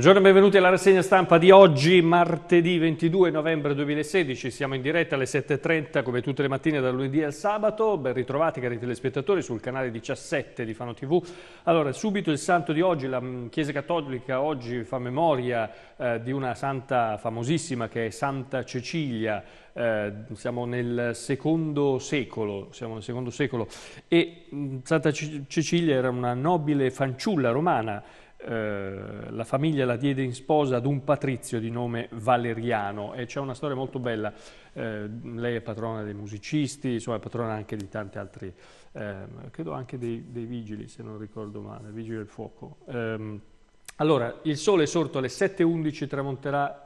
Buongiorno e benvenuti alla rassegna stampa di oggi, martedì 22 novembre 2016. Siamo in diretta alle 7.30 come tutte le mattine dal lunedì al sabato. Ben ritrovati cari telespettatori sul canale 17 di Fano TV. Allora, subito il santo di oggi, la Chiesa Cattolica oggi fa memoria eh, di una santa famosissima che è Santa Cecilia. Eh, siamo nel secondo secolo, siamo nel secondo secolo e mm, Santa Cecilia era una nobile fanciulla romana eh, la famiglia la diede in sposa ad un patrizio di nome Valeriano e c'è una storia molto bella, eh, lei è patrona dei musicisti, insomma è patrona anche di tanti altri, eh, credo anche dei, dei, vigili se non ricordo male, vigili del fuoco. Ehm, allora, il sole è sorto alle 7.11, tramonterà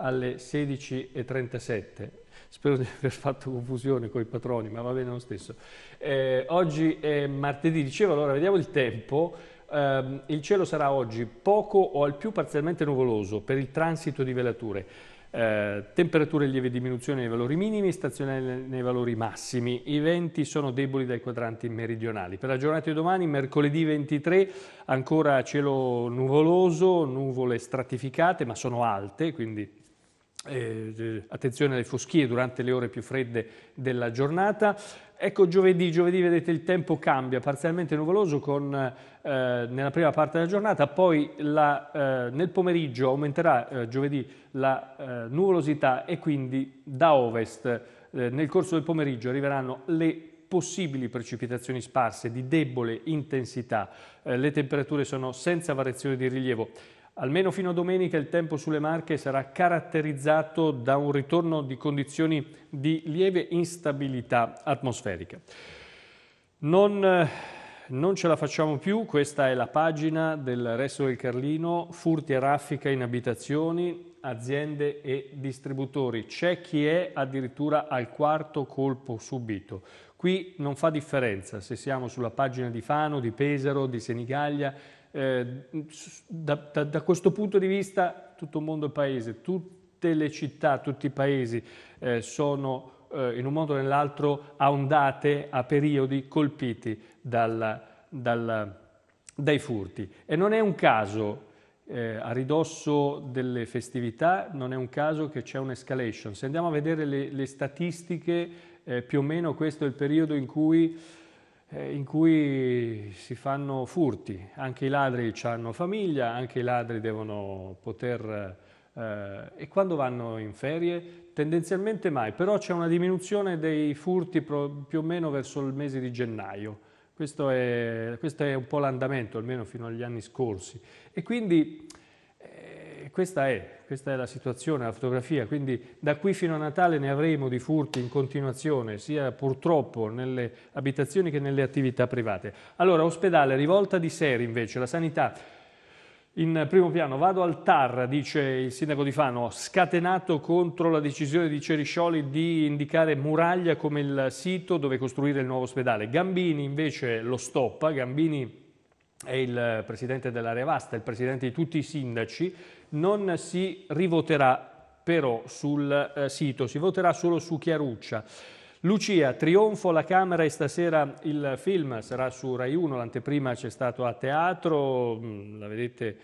alle 16.37 spero di aver fatto confusione con i patroni, ma va bene lo stesso. Eh, oggi è martedì, dicevo, allora vediamo il tempo ehm, il cielo sarà oggi poco o al più parzialmente nuvoloso per il transito di velature. Eh, temperature lieve diminuzione nei valori minimi, stazionali nei valori massimi. I venti sono deboli dai quadranti meridionali. Per la giornata di domani, mercoledì 23, ancora cielo nuvoloso, nuvole stratificate, ma sono alte, quindi eh, attenzione alle foschie durante le ore più fredde della giornata. Ecco giovedì, giovedì vedete il tempo cambia, parzialmente nuvoloso con, eh, nella prima parte della giornata, poi la, eh, nel pomeriggio aumenterà eh, giovedì la eh, nuvolosità e quindi da ovest eh, nel corso del pomeriggio arriveranno le possibili precipitazioni sparse di debole intensità. le temperature sono senza variazione di rilievo. Almeno fino a domenica il tempo sulle Marche sarà caratterizzato da un ritorno di condizioni di lieve instabilità atmosferica. Non, eh, non ce la facciamo più, questa è la pagina del resto del Carlino, furti e raffica in abitazioni, aziende e distributori. C'è chi è addirittura al quarto colpo subito. Qui non fa differenza se siamo sulla pagina di Fano, di Pesaro, di Senigallia, eh, da, da, da, questo punto di vista tutto il mondo è paese, tutte le città, tutti i paesi eh, sono eh, in un modo o nell'altro a ondate, a periodi colpiti dal, dal, dai furti. E non è un caso, eh, a ridosso delle festività, non è un caso che c'è un'escalation. Se andiamo a vedere le, le statistiche, eh, più o meno questo è il periodo in cui eh, in cui si fanno furti. Anche i ladri hanno famiglia, anche i ladri devono poter... Eh, e quando vanno in ferie? Tendenzialmente mai, però c'è una diminuzione dei furti pro, più o meno verso il mese di gennaio. Questo è, questo è un po' l'andamento, almeno fino agli anni scorsi. E quindi eh, questa è questa è la situazione, la fotografia, quindi da qui fino a Natale ne avremo di furti in continuazione, sia purtroppo nelle abitazioni che nelle attività private. Allora, ospedale, rivolta di serie invece, la sanità in primo piano, vado al TAR, dice il sindaco di Fano, scatenato contro la decisione di Ceriscioli di indicare Muraglia come il sito dove costruire il nuovo ospedale. Gambini invece lo stoppa, Gambini è il presidente dell'area vasta, il presidente di tutti i sindaci non si rivoterà però sul eh, sito, si voterà solo su Chiaruccia. Lucia, trionfo alla Camera e stasera il film sarà su Rai 1, l'anteprima c'è stato a teatro, mm, la vedete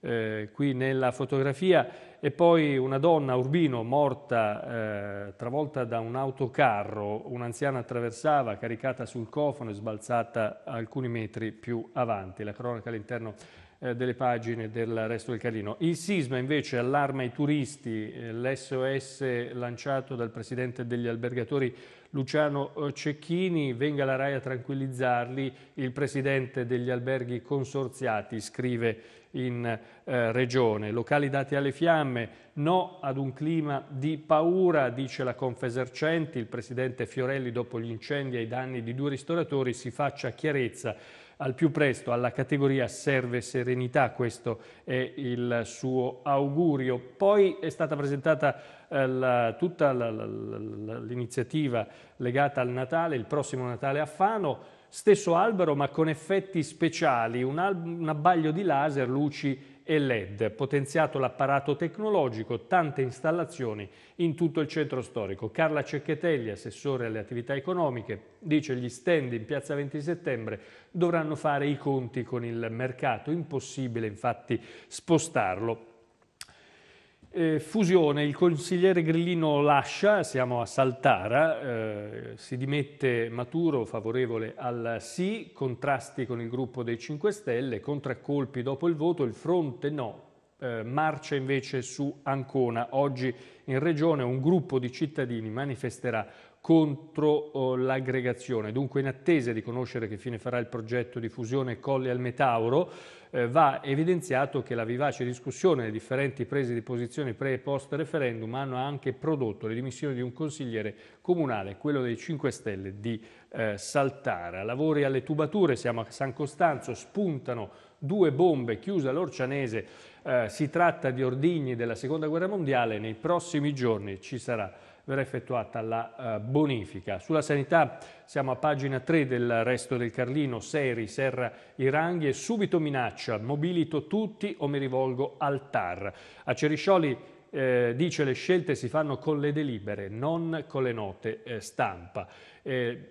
eh, qui nella fotografia, e poi una donna, Urbino, morta eh, travolta da un autocarro, un'anziana attraversava, caricata sul cofano e sbalzata alcuni metri più avanti. La cronaca all'interno eh, delle pagine del resto del Carlino. Il sisma invece allarma i turisti, eh, l'SOS lanciato dal presidente degli albergatori Luciano Cecchini, venga la RAI a tranquillizzarli, il presidente degli alberghi consorziati scrive in eh, regione. Locali dati alle fiamme, no ad un clima di paura, dice la Confesercenti, il presidente Fiorelli dopo gli incendi ai danni di due ristoratori si faccia chiarezza al più presto alla categoria serve serenità, questo è il suo augurio. Poi è stata presentata eh, la, tutta l'iniziativa legata al Natale, il prossimo Natale a Fano, stesso albero ma con effetti speciali, un, un abbaglio di laser, luci e LED, potenziato l'apparato tecnologico, tante installazioni in tutto il centro storico. Carla Cecchetelli, assessore alle attività economiche, dice che gli stand in piazza 20 settembre dovranno fare i conti con il mercato, impossibile infatti spostarlo eh, fusione, il consigliere Grillino lascia, siamo a Saltara, eh, si dimette Maturo favorevole al sì, contrasti con il gruppo dei 5 Stelle, contraccolpi dopo il voto, il fronte no, eh, marcia invece su Ancona. Oggi in regione un gruppo di cittadini manifesterà contro oh, l'aggregazione, dunque in attesa di conoscere che fine farà il progetto di fusione Colli al Metauro, eh, va evidenziato che la vivace discussione e le differenti prese di posizione pre e post referendum hanno anche prodotto le dimissioni di un consigliere comunale, quello dei 5 Stelle di eh, Saltara. Lavori alle tubature, siamo a San Costanzo, spuntano due bombe chiuse l'Orcianese, eh, si tratta di ordigni della Seconda Guerra Mondiale, nei prossimi giorni ci sarà verrà effettuata la eh, bonifica. Sulla sanità siamo a pagina 3 del resto del Carlino, Seri, Serra, Iranghi e subito minaccia, mobilito tutti o mi rivolgo al TAR. A Ceriscioli eh, dice le scelte si fanno con le delibere, non con le note eh, stampa. Eh,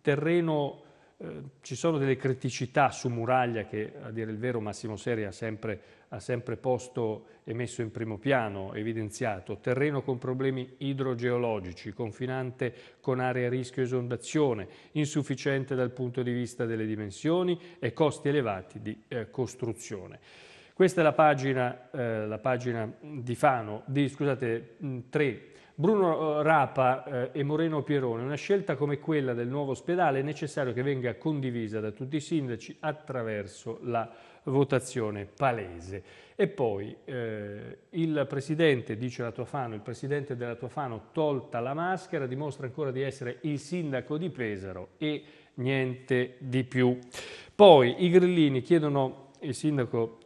terreno eh, ci sono delle criticità su Muraglia che, a dire il vero, Massimo Seri ha sempre, ha sempre posto e messo in primo piano, evidenziato. Terreno con problemi idrogeologici, confinante con aree a rischio esondazione, insufficiente dal punto di vista delle dimensioni e costi elevati di eh, costruzione. Questa è la pagina, eh, la pagina di Fano, di, scusate, 3 Bruno eh, Rapa eh, e Moreno Pierone, una scelta come quella del nuovo ospedale è necessario che venga condivisa da tutti i sindaci attraverso la votazione palese. E poi eh, il presidente, dice la Tofano, il presidente della Tofano tolta la maschera dimostra ancora di essere il sindaco di Pesaro e niente di più. Poi i grillini chiedono, il sindaco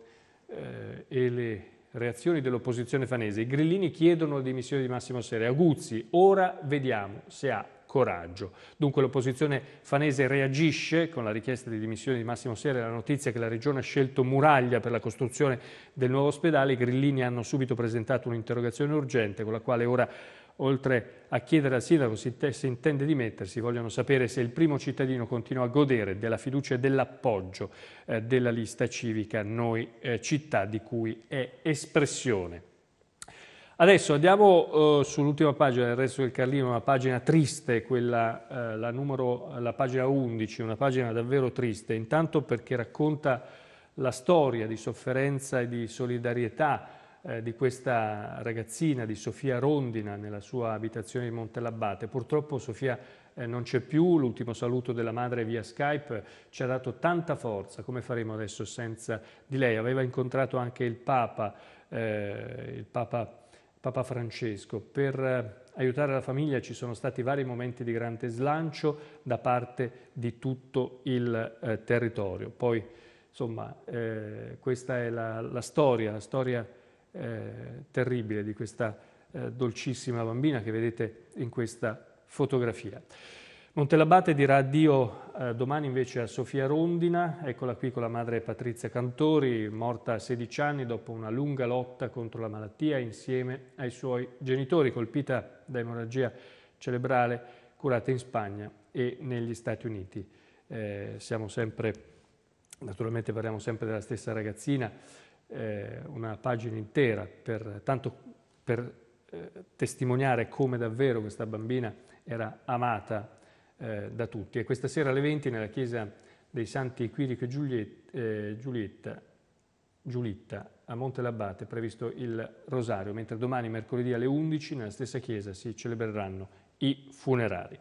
eh, e le reazioni dell'opposizione fanese, i grillini chiedono le dimissioni di Massimo Serre. Aguzzi, ora vediamo se ha coraggio. Dunque l'opposizione fanese reagisce con la richiesta di dimissioni di Massimo Serre, e la notizia che la regione ha scelto Muraglia per la costruzione del nuovo ospedale. I grillini hanno subito presentato un'interrogazione urgente con la quale ora oltre a chiedere al sindaco se intende dimettersi, vogliono sapere se il primo cittadino continua a godere della fiducia e dell'appoggio eh, della lista civica Noi eh, Città, di cui è espressione. Adesso andiamo eh, sull'ultima pagina del resto del Carlino, una pagina triste, quella, eh, la, numero, la, pagina 11, una pagina davvero triste, intanto perché racconta la storia di sofferenza e di solidarietà eh, di questa ragazzina, di Sofia Rondina, nella sua abitazione di Montelabbate. Purtroppo Sofia eh, non c'è più, l'ultimo saluto della madre via Skype ci ha dato tanta forza, come faremo adesso senza di lei? Aveva incontrato anche il Papa, eh, il Papa, Papa Francesco, per eh, aiutare la famiglia ci sono stati vari momenti di grande slancio da parte di tutto il eh, territorio. Poi, insomma, eh, questa è la, la storia, la storia eh, terribile di questa eh, dolcissima bambina che vedete in questa fotografia. Montelabate dirà addio eh, domani invece a Sofia Rondina, eccola qui con la madre Patrizia Cantori, morta a 16 anni dopo una lunga lotta contro la malattia insieme ai suoi genitori, colpita da emorragia cerebrale curata in Spagna e negli Stati Uniti. Eh, siamo sempre, naturalmente parliamo sempre della stessa ragazzina eh, una pagina intera per, tanto per eh, testimoniare come davvero questa bambina era amata eh, da tutti. E questa sera alle 20 nella chiesa dei Santi Quirico e Giulietta, eh, Giulietta, Giulietta a Montelabate è previsto il rosario, mentre domani mercoledì alle 11 nella stessa chiesa si celebreranno i funerali.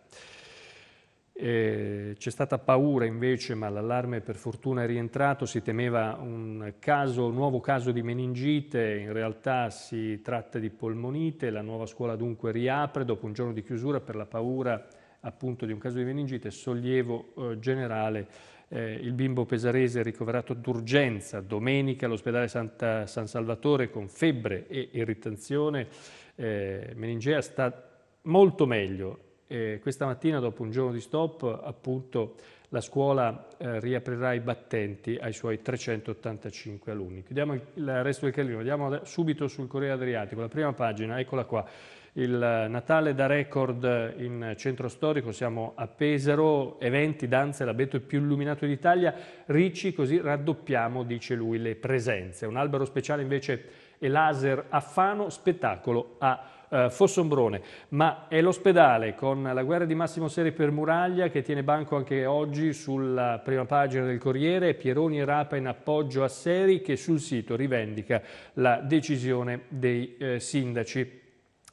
Eh, c'è stata paura invece, ma l'allarme per fortuna è rientrato, si temeva un, caso, un nuovo caso di meningite, in realtà si tratta di polmonite, la nuova scuola dunque riapre dopo un giorno di chiusura per la paura appunto di un caso di meningite, sollievo eh, generale. Eh, il bimbo pesarese è ricoverato d'urgenza domenica all'ospedale Santa, San Salvatore con febbre e irritazione eh, meningea, sta molto meglio, eh, questa mattina, dopo un giorno di stop, appunto, la scuola eh, riaprirà i battenti ai suoi 385 alunni. Chiudiamo il resto del carrellino, andiamo subito sul Corriere Adriatico, la prima pagina, eccola qua. Il Natale da record in centro storico, siamo a Pesaro, eventi, danze, l'abeto più illuminato d'Italia, Ricci così raddoppiamo, dice lui, le presenze. Un albero speciale invece è laser a Fano, spettacolo a Fano eh, Fossombrone, ma è l'ospedale con la guerra di Massimo Seri per Muraglia che tiene banco anche oggi sulla prima pagina del Corriere, Pieroni e Rapa in appoggio a Seri che sul sito rivendica la decisione dei eh, sindaci.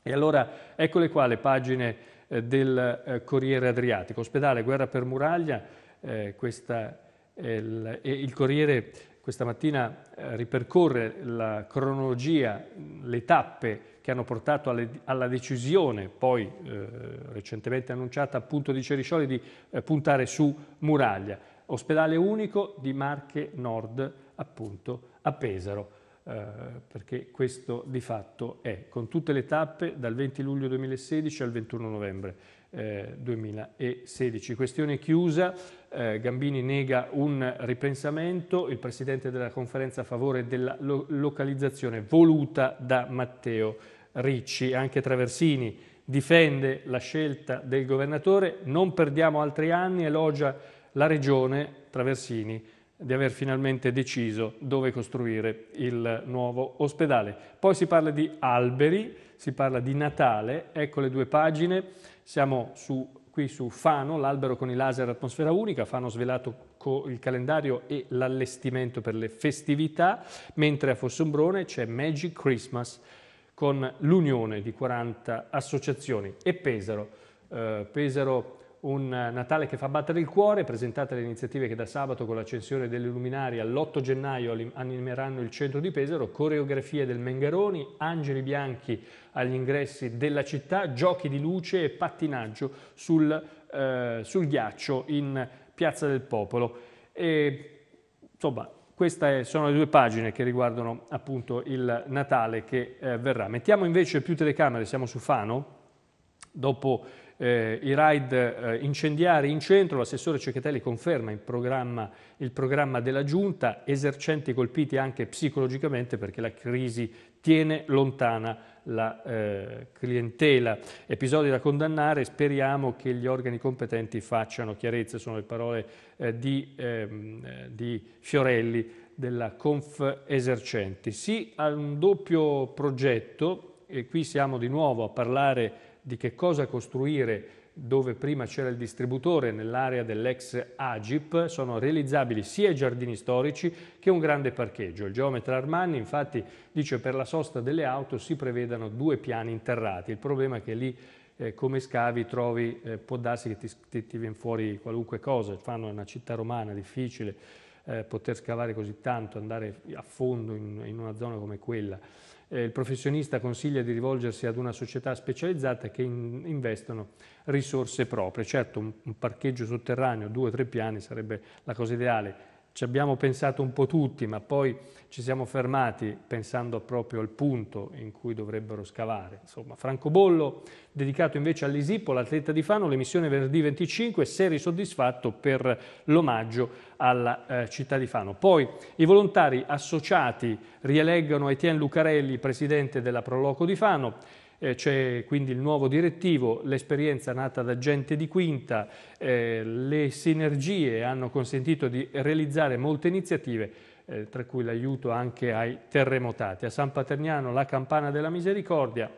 E allora eccole qua le pagine eh, del eh, Corriere Adriatico, ospedale, guerra per Muraglia, eh, questa, il, il Corriere questa mattina eh, ripercorre la cronologia, le tappe che hanno portato alle, alla decisione poi eh, recentemente annunciata appunto di Ceriscioli di eh, puntare su Muraglia, ospedale unico di Marche Nord appunto a Pesaro. Eh, perché questo di fatto è con tutte le tappe dal 20 luglio 2016 al 21 novembre 2016. Eh, Questione chiusa, eh, Gambini nega un ripensamento, il presidente della conferenza a favore della lo localizzazione voluta da Matteo Ricci, anche Traversini, difende la scelta del governatore, non perdiamo altri anni, elogia la regione Traversini di aver finalmente deciso dove costruire il nuovo ospedale. Poi si parla di alberi, si parla di Natale, ecco le due pagine, siamo su, qui su Fano, l'albero con i laser atmosfera unica, Fano svelato il calendario e l'allestimento per le festività, mentre a Fossombrone c'è Magic Christmas, con l'unione di 40 associazioni e Pesaro. Eh, Pesaro un Natale che fa battere il cuore, presentate le iniziative che da sabato con l'accensione delle luminarie all'8 gennaio animeranno il centro di Pesaro, coreografie del Mengaroni, angeli bianchi agli ingressi della città, giochi di luce e pattinaggio sul, eh, sul ghiaccio in Piazza del Popolo. E, insomma, queste sono le due pagine che riguardano appunto il Natale che eh, verrà. Mettiamo invece più telecamere, siamo su Fano, dopo eh, i raid eh, incendiari in centro, l'assessore Cecchetelli conferma il programma, il programma della Giunta, esercenti colpiti anche psicologicamente perché la crisi tiene lontana la eh, clientela. Episodi da condannare, speriamo che gli organi competenti facciano chiarezza, sono le parole eh, di, ehm, eh, di, Fiorelli della Conf Esercenti. Sì, a un doppio progetto, e qui siamo di nuovo a parlare di che cosa costruire dove prima c'era il distributore nell'area dell'ex Agip sono realizzabili sia i giardini storici che un grande parcheggio. Il geometra Armani infatti dice che per la sosta delle auto si prevedano due piani interrati. Il problema è che lì eh, come scavi trovi, eh, può darsi che ti, ti, ti viene fuori qualunque cosa, fanno una città romana difficile eh, poter scavare così tanto, andare a fondo in, in una zona come quella eh, il professionista consiglia di rivolgersi ad una società specializzata che in, investono risorse proprie. Certo un, un parcheggio sotterraneo, due o tre piani sarebbe la cosa ideale, ci abbiamo pensato un po' tutti, ma poi ci siamo fermati pensando proprio al punto in cui dovrebbero scavare. Insomma, francobollo dedicato invece all'Isippo, l'atleta di Fano, l'emissione venerdì 25, seri soddisfatto per l'omaggio alla eh, città di Fano. Poi i volontari associati rieleggono Etienne Lucarelli, presidente della Proloco di Fano, eh, c'è quindi il nuovo direttivo, l'esperienza nata da gente di quinta, eh, le sinergie hanno consentito di realizzare molte iniziative, eh, tra cui l'aiuto anche ai terremotati. A San Paterniano la campana della misericordia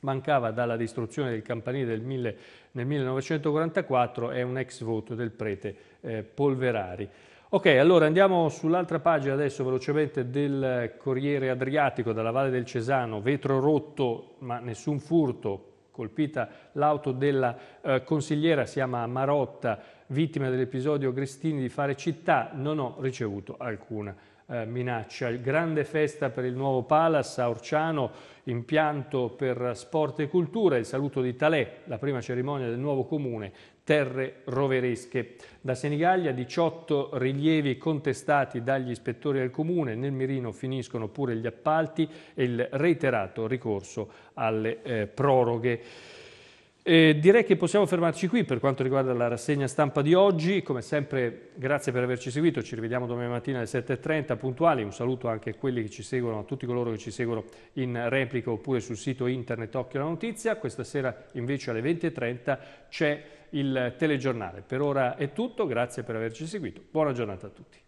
mancava dalla distruzione del campanile del mille, nel 1944 è un ex voto del prete eh, Polverari. Ok, allora andiamo sull'altra pagina adesso velocemente del Corriere Adriatico, dalla Valle del Cesano, vetro rotto ma nessun furto, colpita l'auto della eh, consigliera, si chiama Marotta, vittima dell'episodio Gristini di Fare Città, non ho ricevuto alcuna eh, minaccia. grande festa per il nuovo Palace a Orciano, impianto per sport e cultura, il saluto di Talè, la prima cerimonia del nuovo comune, terre roveresche. Da Senigallia 18 rilievi contestati dagli ispettori al comune, nel mirino finiscono pure gli appalti e il reiterato ricorso alle eh, proroghe. Eh, direi che possiamo fermarci qui per quanto riguarda la rassegna stampa di oggi. Come sempre grazie per averci seguito, ci rivediamo domani mattina alle 7.30 puntuali. Un saluto anche a quelli che ci seguono, a tutti coloro che ci seguono in replica oppure sul sito internet Occhio alla Notizia. Questa sera invece alle 20.30 c'è il telegiornale. Per ora è tutto, grazie per averci seguito. Buona giornata a tutti.